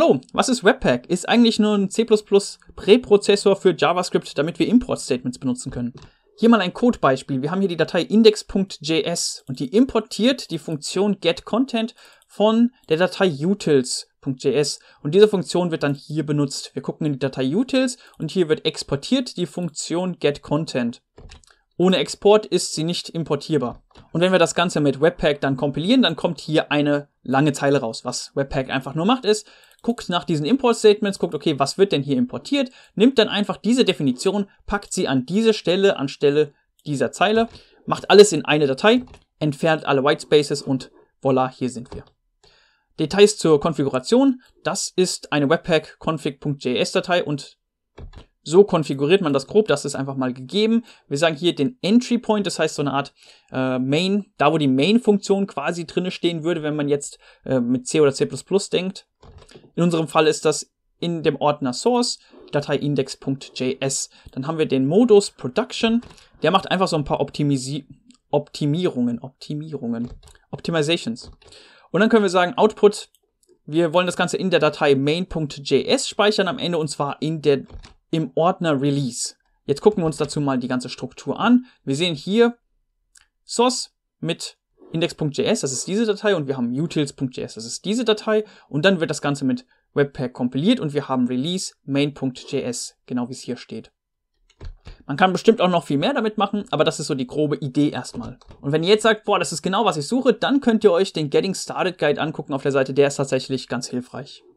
Hallo, was ist Webpack? Ist eigentlich nur ein C++ Präprozessor für JavaScript, damit wir Import-Statements benutzen können. Hier mal ein Codebeispiel. Wir haben hier die Datei index.js und die importiert die Funktion getContent von der Datei utils.js und diese Funktion wird dann hier benutzt. Wir gucken in die Datei utils und hier wird exportiert die Funktion getContent. Ohne Export ist sie nicht importierbar. Und wenn wir das Ganze mit Webpack dann kompilieren, dann kommt hier eine lange Zeile raus. Was Webpack einfach nur macht, ist, guckt nach diesen Import-Statements, guckt, okay, was wird denn hier importiert, nimmt dann einfach diese Definition, packt sie an diese Stelle anstelle dieser Zeile, macht alles in eine Datei, entfernt alle Whitespaces und voila, hier sind wir. Details zur Konfiguration, das ist eine Webpack-config.js-Datei und so konfiguriert man das grob, das ist einfach mal gegeben. Wir sagen hier den Entry Point, das heißt so eine Art äh, Main, da wo die Main-Funktion quasi drinne stehen würde, wenn man jetzt äh, mit C oder C++ denkt. In unserem Fall ist das in dem Ordner Source, Datei index.js. Dann haben wir den Modus Production, der macht einfach so ein paar Optimisi Optimierungen, Optimierungen, Optimizations. Und dann können wir sagen, Output, wir wollen das Ganze in der Datei main.js speichern am Ende und zwar in der im Ordner Release. Jetzt gucken wir uns dazu mal die ganze Struktur an. Wir sehen hier source mit index.js, das ist diese Datei, und wir haben utils.js, das ist diese Datei, und dann wird das Ganze mit Webpack kompiliert und wir haben Release main.js, genau wie es hier steht. Man kann bestimmt auch noch viel mehr damit machen, aber das ist so die grobe Idee erstmal. Und wenn ihr jetzt sagt, boah, das ist genau, was ich suche, dann könnt ihr euch den Getting Started Guide angucken auf der Seite, der ist tatsächlich ganz hilfreich.